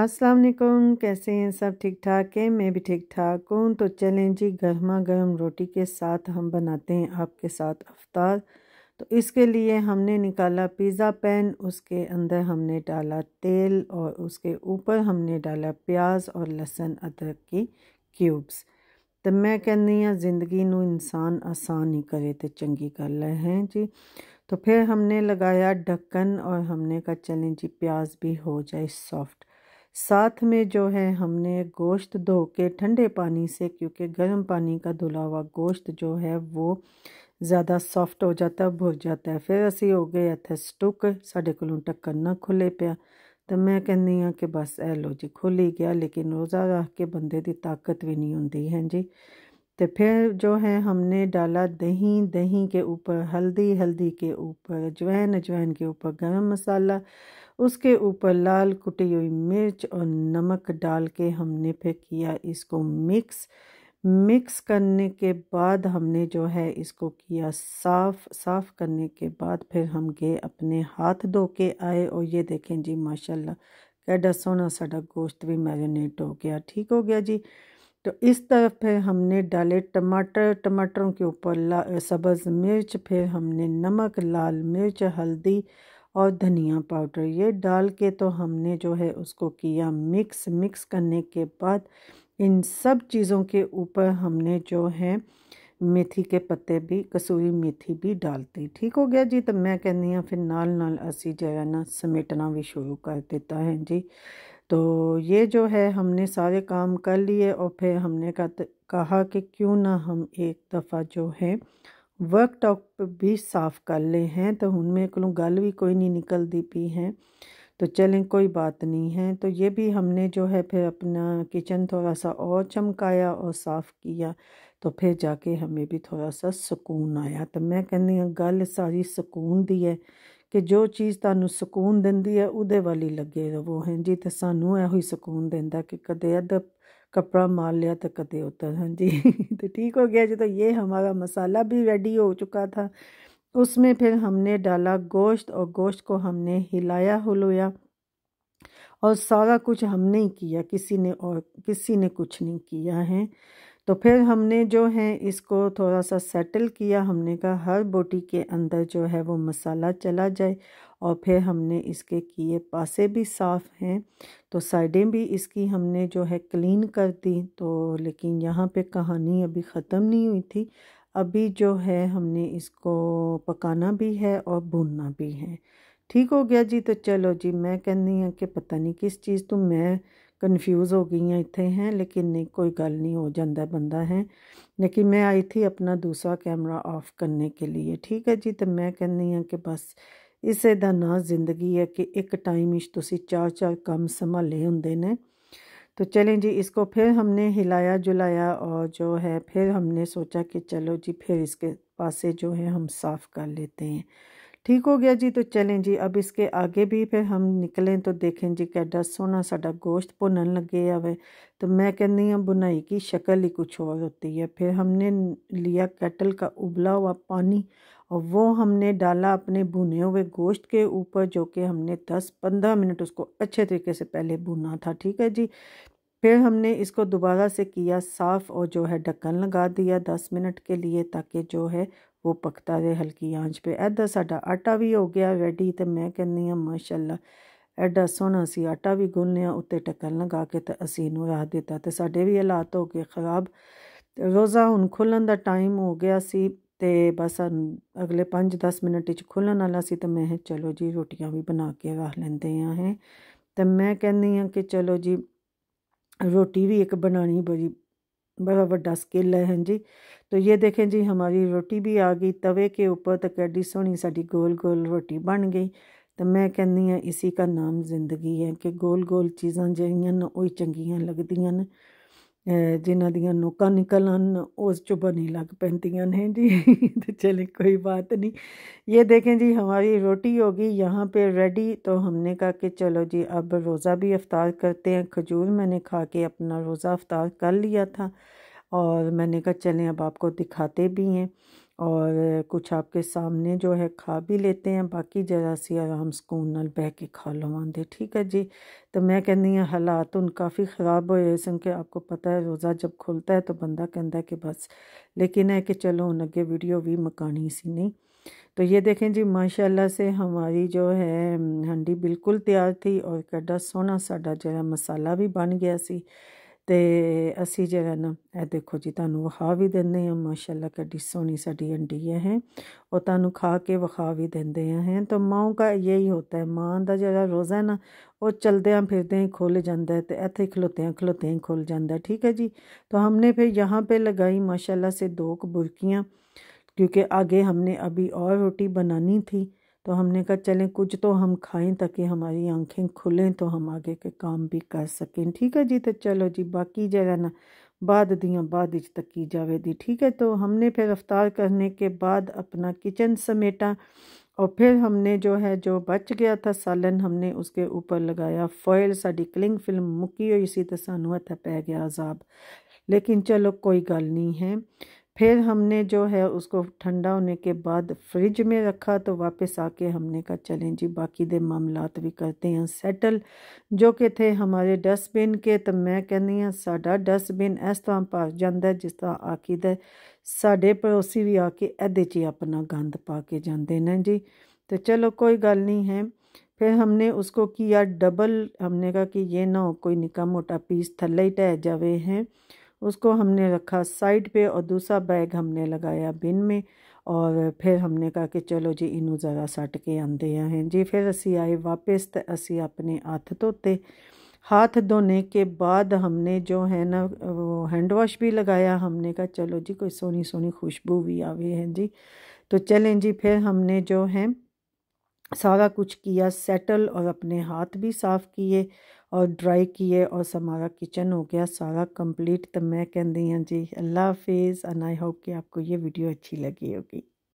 अस्सलाम वालेकुम कैसे हैं सब ठीक ठाक हैं मैं भी ठीक ठाक हूँ तो चलें जी गर्मा गर्म रोटी के साथ हम बनाते हैं आपके साथ अफ्तार तो इसके लिए हमने निकाला पिज़्ज़ा पैन उसके अंदर हमने डाला तेल और उसके ऊपर हमने डाला प्याज और लहसुन अदरक की क्यूब्स तो मैं कहनी हाँ जिंदगी ਨੂੰ इंसान आसान ही करे तो चंगी गल है जी तो फिर हमने लगाया ढक्कन और हमने कहा चलें जी प्याज भी हो जाए सॉफ्ट સાથ મે જો હે હમને ગોષ્ઠ ધો કે ઠંડે પાણી સે ક્યોકી ગરમ પાણી કા ધુલાવા ગોષ્ઠ જો હે વો જ્યાદા સોફ્ટ હો જાતા બહો જતા હે ફિર اسی હો ગય થ સટુક સાડે કલુ ટકન ન ખુલے પયા ત મે કેન નિયા કે બસ એ લોજી ખુલ ગયા લેકિન રોઝા રાખ કે બંદે દિ તાકત ભી નહી હોન્દી હે જી تے ફિર જો હે હમને ડાલા દહીં દહીં કે ઉપર હલ્દી હલ્દી કે ઉપર જવૈન જવૈન કે ઉપર ગરમ મસાલા उसके ऊपर लाल कुटी हुई मिर्च और नमक डाल के हमने फिर किया इसको मिक्स मिक्स करने के बाद हमने जो है इसको किया साफ़ साफ़ करने के बाद फिर हम गए अपने हाथ धो के आए और ये देखें जी माशाल्लाह कैडा सोना साढ़ा गोश्त भी मैरिनेट हो गया ठीक हो गया जी तो इस तरफ फिर हमने डाले टमाटर टमाटरों के ऊपर ला सब्ज़ मिर्च फिर हमने नमक लाल मिर्च हल्दी और धनिया पाउडर ये डाल के तो हमने जो है उसको किया मिक्स मिक्स करने के बाद इन सब चीज़ों के ऊपर हमने जो है मेथी के पत्ते भी कसूरी मेथी भी डालती ठीक हो गया जी तो मैं कहनी हूँ फिर नाल नाल असी जो है ना समेटना भी शुरू कर देता है जी तो ये जो है हमने सारे काम कर लिए और फिर हमने कहा कि क्यों ना हम एक दफ़ा जो है वर्कटॉप भी साफ़ कर ले हैं तो उनमें को गल भी कोई नहीं निकलती पी है तो चलें कोई बात नहीं है तो ये भी हमने जो है फिर अपना किचन थोड़ा सा और चमकाया और साफ़ किया तो फिर जाके हमें भी थोड़ा सा सुकून आया तो मैं कहनी हाँ गल सारी सुकून दी है कि जो चीज़ ਤੁਹਾਨੂੰ सुकून दी है ਉਹਦੇ लगे ਲੱਗੇ ਰਹੋ जी तो ਤੇ ਸਾਨੂੰ ਇਹੋ ਹੀ कि ਦਿੰਦਾ अद कपड़ा मार लिया तो कते उतर हाँ जी तो ठीक हो गया जी तो ये हमारा मसाला भी रेडी हो चुका था उसमें फिर हमने डाला गोश्त और गोश्त को हमने हिलाया हुलोया और सारा कुछ हमने ही किया किसी ने और किसी ने कुछ नहीं किया है तो फिर हमने जो है इसको थोड़ा सा सेटल किया हमने कहा हर बोटी के अंदर जो है वो मसाला चला जाए और फिर हमने इसके किए पासे भी साफ़ हैं तो साइडें भी इसकी हमने जो है क्लीन कर दी तो लेकिन यहाँ पे कहानी अभी ख़त्म नहीं हुई थी अभी जो है हमने इसको पकाना भी है और भूनना भी है ठीक हो गया जी तो चलो जी मैं कहनी है कि पता नहीं किस चीज़ तो मैं हो गई हैं इतने हैं लेकिन नहीं कोई गल नहीं हो जाता बंदा है लेकिन मैं आई थी अपना दूसरा कैमरा ऑफ करने के लिए ठीक है जी तो मैं कहनी हाँ कि बस इस ना जिंदगी है कि एक टाइम ਟਾਈਮ चार चार कम संभाले होंगे ने तो चलें जी इसको फिर हमने हिलाया जुलाया और जो है फिर हमने सोचा कि चलो जी फिर इसके पासे जो है हम साफ़ कर लेते हैं ठीक हो गया जी तो चलें जी अब इसके आगे भी फिर हम निकलें तो देखें जी कैडा सोना साडा गोश्त भुनन लगे आवे तो मैं कहनी हूँ बुनाई की शक्ल ही कुछ और होती है फिर हमने लिया केटल का उबला हुआ पानी और वो हमने डाला अपने भुने हुए गोश्त के ऊपर जो कि हमने दस पंद्रह मिनट उसको अच्छे तरीके से पहले भुना था ठीक है जी फिर हमने इसको दोबारा से किया साफ़ और जो है ढक्कन लगा दिया दस मिनट के लिए ताकि जो है ਉਹ ਪਕਤਾ ਦੇ ਹਲਕੀ ਆਂਚ 'ਤੇ ਐਦਾ ਸਾਡਾ ਆਟਾ ਵੀ ਹੋ ਗਿਆ ਰੈਡੀ ਤੇ ਮੈਂ ਕਹਿੰਨੀ ਆ ਮਾਸ਼ਾਅੱਲਾ ਐਡਾ ਸੋਹਣਾ ਸੀ ਆਟਾ ਵੀ ਗੁੰਨਿਆ ਉੱਤੇ ਟੱਕਣ ਲਗਾ ਕੇ ਤੇ ਅਸੀਂ ਨੂੰ ਰਾਹ ਦਿੱਤਾ ਤੇ ਸਾਡੇ ਵੀ ਹਾਲਾਤ ਹੋ ਗਏ ਖਰਾਬ ਰੋਜ਼ਾ ਹੁਣ ਖੁੱਲਣ ਦਾ ਟਾਈਮ ਹੋ ਗਿਆ ਸੀ ਤੇ ਬਸ ਅਗਲੇ 5-10 ਮਿੰਟ ਵਿੱਚ ਖੁੱਲਣ ਵਾਲਾ ਸੀ ਤੇ ਮੈਂ ਚਲੋ ਜੀ ਰੋਟੀਆਂ ਵੀ ਬਣਾ ਕੇ ਰੱਖ ਲੈਂਦੇ ਆ ਹੈ ਤੇ ਮੈਂ ਕਹਿੰਨੀ ਆ ਕਿ ਚਲੋ ਜੀ ਰੋਟੀ ਵੀ ਇੱਕ ਬਣਾਣੀ ਬੜੀ बड़ा व्डा स्किल है हाँ जी तो ये देखें जी हमारी रोटी भी आ गई तवे के ऊपर तो कैडी सोहनी साड़ी गोल गोल रोटी बन गई तो मैं कहनी हाँ इसी का नाम जिंदगी है कि गोल गोल चीज़ा जो चंगी लगदिया ने जिन्ह दिया ਨੋਕਾਂ ਨਿਕਲ ਹਨ ਉਸ ਚੋਂ ਬਣੀ लग पी तो चले कोई बात नहीं ये देखें जी हमारी रोटी होगी यहाँ पे रेडी तो हमने कहा कि चलो जी अब रोज़ा भी अफ्तार करते हैं खजूर मैंने खा के अपना रोज़ा अफ्तार कर लिया था और मैंने कहा चलें अब आपको दिखाते भी हैं और कुछ आपके सामने जो है खा भी लेते हैं बाकी जरा सी आराम सुकून नाल बह के खा लवाते ठीक है जी तो मैं कहनी हाँ हालात हूँ काफ़ी ख़राब रहे सन कि आपको पता है रोज़ा जब खुलता है तो बंदा कहता है कि बस लेकिन है कि चलो हूँ अगे वीडियो भी मकानी सी नहीं तो ये देखें जी माशाल्लाह से हमारी जो है हम्म, हंडी बिल्कुल तैयार थी और कैडा सोहना साडा जो मसाला भी बन गया सी ਤੇ ਅਸੀਂ ਜਿਹੜਾ ਨਾ ਇਹ ਦੇਖੋ ਜੀ ਤੁਹਾਨੂੰ ਵਿਖਾ ਵੀ ਦਿੰਦੇ ਆ ਮਾਸ਼ਾਅੱਲਾ ਕਿੱਡੀ ਸੋਹਣੀ ਸਾਡੀ ਅੰਡੀ ਹੈ ਉਹ ਤੁਹਾਨੂੰ ਖਾ ਕੇ ਵਿਖਾ ਵੀ ਦਿੰਦੇ ਆ ਹੈ ਤਾਂ ਮਾਂ ਦਾ ਯਹੀ ਹੁੰਦਾ ਹੈ ਮਾਂ ਦਾ ਜਿਹੜਾ ਰੋਜ਼ਾ ਹੈ ਨਾ ਉਹ ਚਲਦਿਆਂ ਫਿਰਦਿਆਂ ਹੀ ਖੁੱਲ ਜਾਂਦਾ है तो ਇੱਥੇ ਖਲੋਤਿਆਂ ਖਲੋਤਿਆਂ ਹੀ ਖੁੱਲ ਜਾਂਦਾ ठीक है जी तो हमने फिर यहाँ पे लगाई माशाल्लाह से दो बुरकियाँ क्योंकि आगे हमने अभी और रोटी बनानी थी तो हमने कहा चलें कुछ तो हम खाएं ताकि हमारी आंखें खुलें तो हम आगे के काम भी कर सकें ठीक है जी तो चलो जी बाकी जगह ना बाद दियाँ बाद तकी दी ठीक है तो हमने फिर रफ्तार करने के बाद अपना किचन समेटा और फिर हमने जो है जो बच गया था सालन हमने उसके ऊपर लगाया फॉयल साड़ी क्लिंग फिल्म मुकी और इसी तरह सानू हथा पै गया अजाब लेकिन चलो कोई गल नहीं है फिर हमने जो है उसको ठंडा होने के बाद फ्रिज में रखा तो वापस आके हमने कहा चलें जी बाकी दे मामला भी करते हैं सैटल जो कि थे हमारे डस्टबिन के तो मैं कहनी हाँ साडा डस्टबिन इस तरह पा जाता जिस तरह आखीद साढ़े पड़ोसी भी आके ए अपना गंद पा के जाते हैं जी तो चलो कोई गल नहीं है फिर हमने उसको किया डबल हमने कहा कि ये ना हो कोई निका मोटा पीस थल ही टह जाए हैं उसको हमने रखा साइड पे और दूसरा बैग हमने लगाया बिन में और फिर हमने कहा कि चलो जी इनू ज़रा सट के आते हैं जी फिर असी आए वापस तो असी अपने हाथ धोते हाथ धोने के बाद हमने जो है ना वो हैंड वॉश भी लगाया हमने कहा चलो जी कोई सोनी सोनी खुशबू भी आवे है जी तो चलें जी फिर हमने जो है सारा कुछ किया सेटल और अपने हाथ भी साफ़ किए और ड्राई किए और हमारा किचन हो गया सारा कंप्लीट तो मैं कहती हाँ जी अल्लाह हाफिज़ एंड आई होप कि आपको ये वीडियो अच्छी लगी होगी